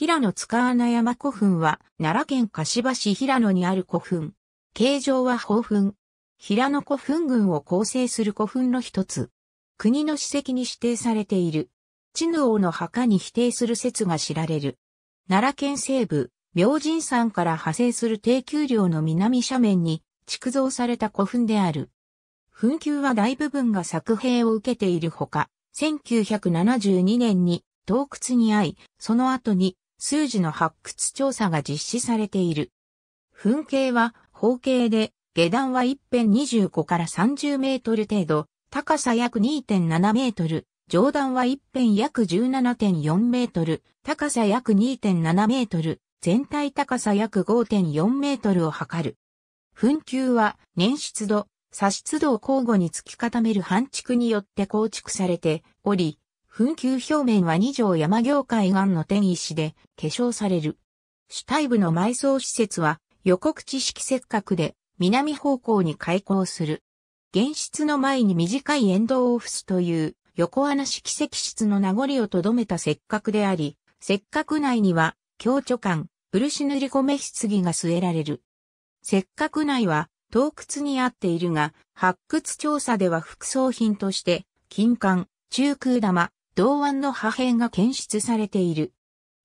平野塚穴山古墳は、奈良県柏市平野にある古墳。形状は宝墳。平野古墳群を構成する古墳の一つ。国の史跡に指定されている。の王の墓に否定する説が知られる。奈良県西部、明神山から派生する低丘陵の南斜面に築造された古墳である。墳丘は大部分が作兵を受けているほか、1972年に洞窟に遭い、その後に数字の発掘調査が実施されている。噴景は方形で、下段は一辺25から30メートル程度、高さ約2.7メートル、上段は一辺約17.4メートル、高さ約2.7メートル、全体高さ約5.4メートルを測る。噴球は年出度、差出度を交互に突き固める半築によって構築されており、墳丘表面は二条山行海岸の天石で化粧される。主体部の埋葬施設は予告知識せっかくで南方向に開口する。現室の前に短い沿道を付すという横穴式石室の名残をとどめたかくであり、かく内には強著館、漆塗り米棺が据えられる。かく内は洞窟にあっているが、発掘調査では副葬品として、金管、中空玉、銅腕の破片が検出されている。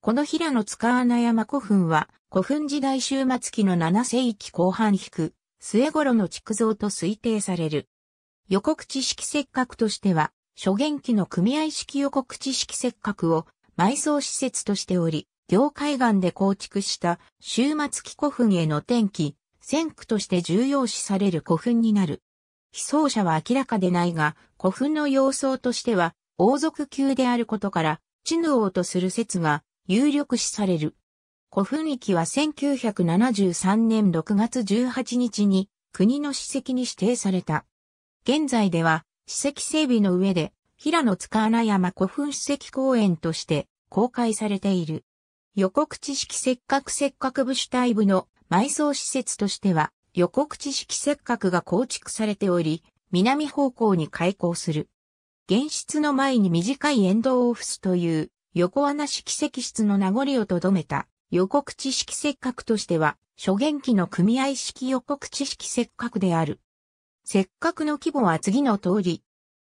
この平野塚穴山古墳は、古墳時代終末期の7世紀後半引く、末頃の築造と推定される。予告知識せっかくとしては、初元期の組合式予告知識せっかくを埋葬施設としており、行海岸で構築した終末期古墳への転機、先駆として重要視される古墳になる。被葬者は明らかでないが、古墳の様相としては、王族級であることから、地の王とする説が有力視される。古墳域は1973年6月18日に国の史跡に指定された。現在では史跡整備の上で平野塚穴山古墳史跡公園として公開されている。予告知識せっかくせっかく部主体部の埋葬施設としては予告知識せっかくが構築されており、南方向に開港する。原室の前に短い沿道を付すという横穴式石室の名残をとどめた横口式石角としては初元期の組合式横口式石角である。石角の規模は次の通り。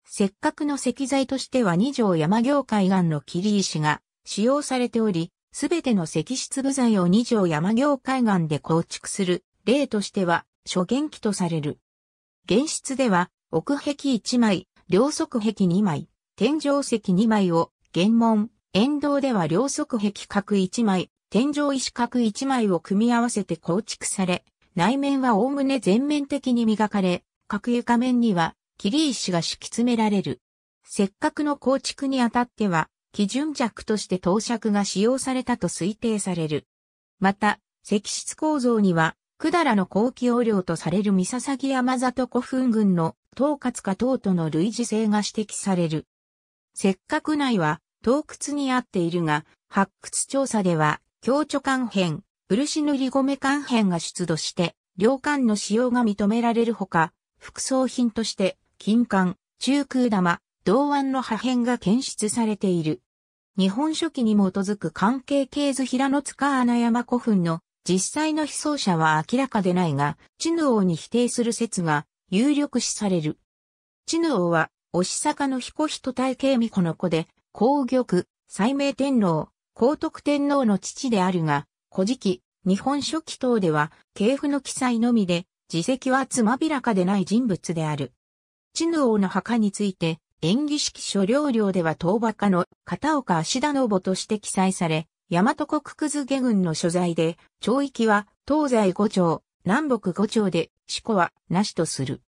石角の石材としては二条山業海岸の切石が使用されており、すべての石室部材を二条山業海岸で構築する例としては初元期とされる。現室では奥壁一枚、両側壁2枚、天井石2枚を、原門、沿道では両側壁角1枚、天井石角1枚を組み合わせて構築され、内面はおおむね全面的に磨かれ、角床面には、切石が敷き詰められる。せっかくの構築にあたっては、基準尺として投尺が使用されたと推定される。また、石室構造には、百済の後期王領とされる三笹山里古墳群の統括か等との類似性が指摘される。せっかく内は洞窟にあっているが、発掘調査では、強著官編、漆塗り米官編が出土して、両官の使用が認められるほか、副葬品として、金管、中空玉、銅腕の破片が検出されている。日本書紀に基づく関係系図平野塚穴山古墳の実際の被葬者は明らかでないが、チヌ王に否定する説が有力視される。チヌ王は、押坂の彦人体系巫女の子で、皇玉、斎明天皇、皇徳天皇の父であるが、古事記、日本書紀等では、系譜の記載のみで、自責はつまびらかでない人物である。チヌ王の墓について、演技式書。領領では倒馬家の片岡足田の母として記載され、大和国葛下郡の所在で、町域は東西五町、南北五町で、四股はなしとする。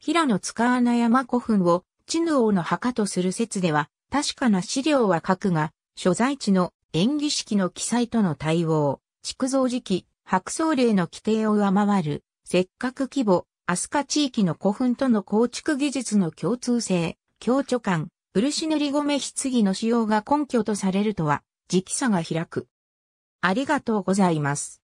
平野塚穴山古墳を、地能王の墓とする説では、確かな資料は書くが、所在地の演技式の記載との対応、築造時期、白草令の規定を上回る、せっかく規模、飛鳥地域の古墳との構築技術の共通性、共著感、漆塗り米棺の使用が根拠とされるとは、時期差が開く。ありがとうございます。